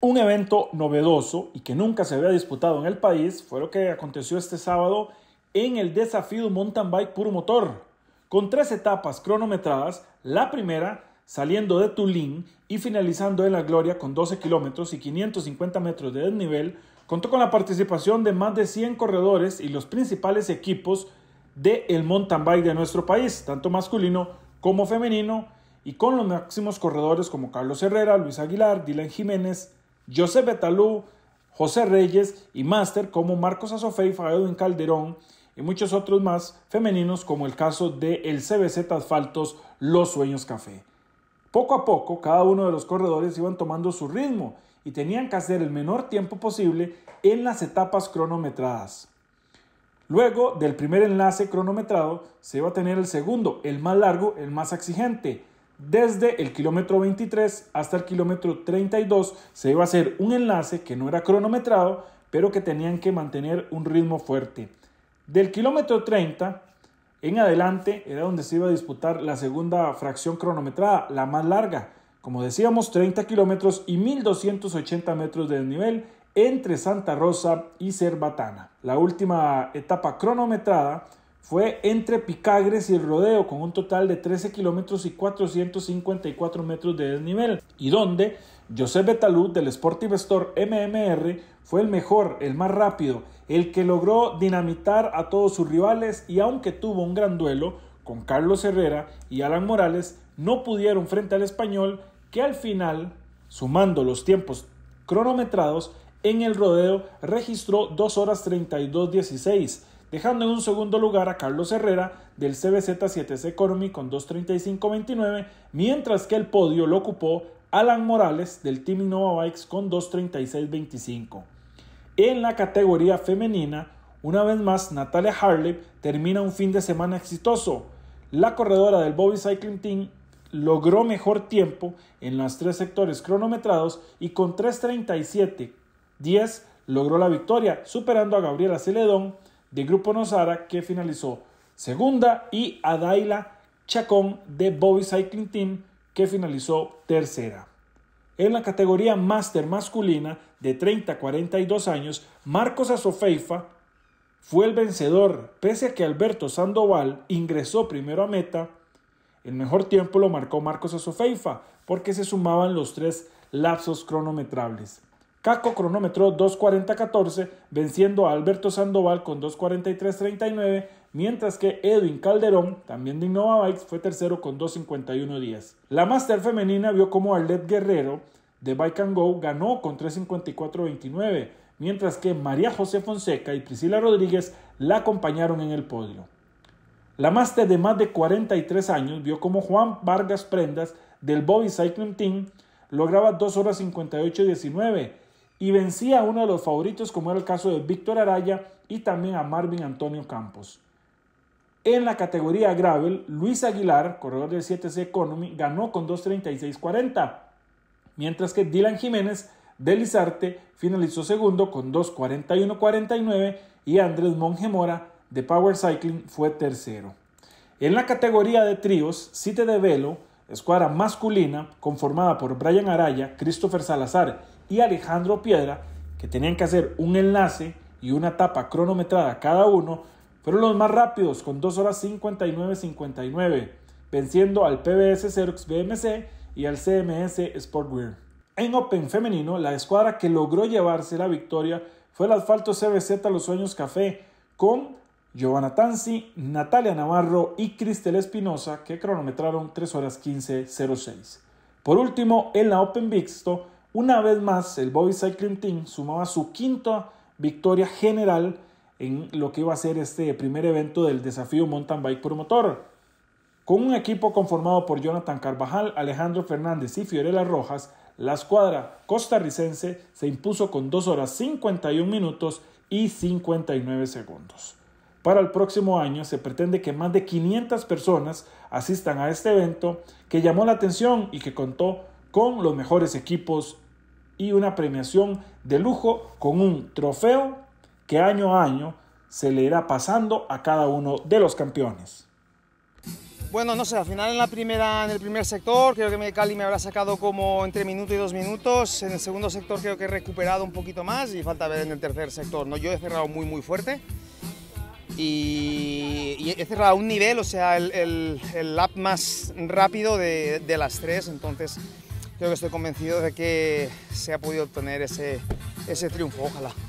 Un evento novedoso y que nunca se había disputado en el país fue lo que aconteció este sábado en el desafío mountain bike puro motor, con tres etapas cronometradas, la primera saliendo de Tulín y finalizando en La Gloria con 12 kilómetros y 550 metros de desnivel, contó con la participación de más de 100 corredores y los principales equipos del el mountain bike de nuestro país, tanto masculino como femenino, y con los máximos corredores como Carlos Herrera, Luis Aguilar, Dylan Jiménez, José Betalú, José Reyes y Master como Marcos y Edwin Calderón y muchos otros más femeninos como el caso de el CBZ Asfaltos Los Sueños Café. Poco a poco cada uno de los corredores iban tomando su ritmo y tenían que hacer el menor tiempo posible en las etapas cronometradas. Luego del primer enlace cronometrado se iba a tener el segundo, el más largo, el más exigente, desde el kilómetro 23 hasta el kilómetro 32 se iba a hacer un enlace que no era cronometrado, pero que tenían que mantener un ritmo fuerte. Del kilómetro 30 en adelante era donde se iba a disputar la segunda fracción cronometrada, la más larga, como decíamos, 30 kilómetros y 1280 metros de desnivel entre Santa Rosa y Cerbatana. La última etapa cronometrada fue entre Picagres y el Rodeo, con un total de 13 kilómetros y 454 metros de desnivel, y donde José Betalú del Sportive Store MMR fue el mejor, el más rápido, el que logró dinamitar a todos sus rivales y aunque tuvo un gran duelo con Carlos Herrera y Alan Morales, no pudieron frente al español que al final, sumando los tiempos cronometrados, en el rodeo registró 2 horas 32.16 dejando en un segundo lugar a Carlos Herrera del CBZ7C Economy con 2.35.29, mientras que el podio lo ocupó Alan Morales del Team Innova Bikes con 2.36.25. En la categoría femenina, una vez más, Natalia Harley termina un fin de semana exitoso. La corredora del Bobby Cycling Team logró mejor tiempo en los tres sectores cronometrados y con 3.37.10 logró la victoria, superando a Gabriela Celedón de Grupo Nosara que finalizó segunda y Adaila Chacón de Bobby Cycling Team que finalizó tercera. En la categoría máster masculina de 30 a 42 años, Marcos Azofeifa fue el vencedor, pese a que Alberto Sandoval ingresó primero a meta. El mejor tiempo lo marcó Marcos Azofeifa porque se sumaban los tres lapsos cronometrables. Caco cronometró 2.40.14, venciendo a Alberto Sandoval con 2.43.39, mientras que Edwin Calderón, también de Innova Bikes, fue tercero con 2.51.10. La máster femenina vio como Arlette Guerrero de Bike and Go ganó con 3.54.29, mientras que María José Fonseca y Priscila Rodríguez la acompañaron en el podio. La máster de más de 43 años vio como Juan Vargas Prendas del Bobby Cycling Team lograba 2 horas y vencía a uno de los favoritos como era el caso de Víctor Araya y también a Marvin Antonio Campos. En la categoría gravel, Luis Aguilar, corredor del 7C Economy, ganó con 2.36.40, mientras que Dylan Jiménez de Lizarte finalizó segundo con 2.41.49 y Andrés Mora, de Power Cycling fue tercero. En la categoría de tríos, Cite de Velo, escuadra masculina conformada por Brian Araya, Christopher Salazar y Alejandro Piedra, que tenían que hacer un enlace y una etapa cronometrada cada uno, fueron los más rápidos con 2 horas 59-59, venciendo al PBS Xerox BMC y al CMS Sportwear. En Open femenino, la escuadra que logró llevarse la victoria fue el asfalto CBZ Los Sueños Café con Giovanna Tansi Natalia Navarro y Cristel Espinosa que cronometraron 3 horas 15.06. Por último, en la Open Mixto, una vez más, el Bobby Cycling Team sumaba su quinta victoria general en lo que iba a ser este primer evento del desafío Mountain Bike Promotor. Con un equipo conformado por Jonathan Carvajal, Alejandro Fernández y Fiorella Rojas, la escuadra costarricense se impuso con 2 horas 51 minutos y 59 segundos. Para el próximo año se pretende que más de 500 personas asistan a este evento que llamó la atención y que contó con los mejores equipos y una premiación de lujo con un trofeo que año a año se le irá pasando a cada uno de los campeones. Bueno, no sé, al final en, la primera, en el primer sector creo que Cali me habrá sacado como entre minuto y dos minutos. En el segundo sector creo que he recuperado un poquito más y falta ver en el tercer sector. ¿no? Yo he cerrado muy, muy fuerte y, he cerrado un nivel, o sea, el, el, lap más rápido de, de las tres. Entonces, creo que estoy convencido de que se ha podido obtener ese, ese triunfo, ojalá.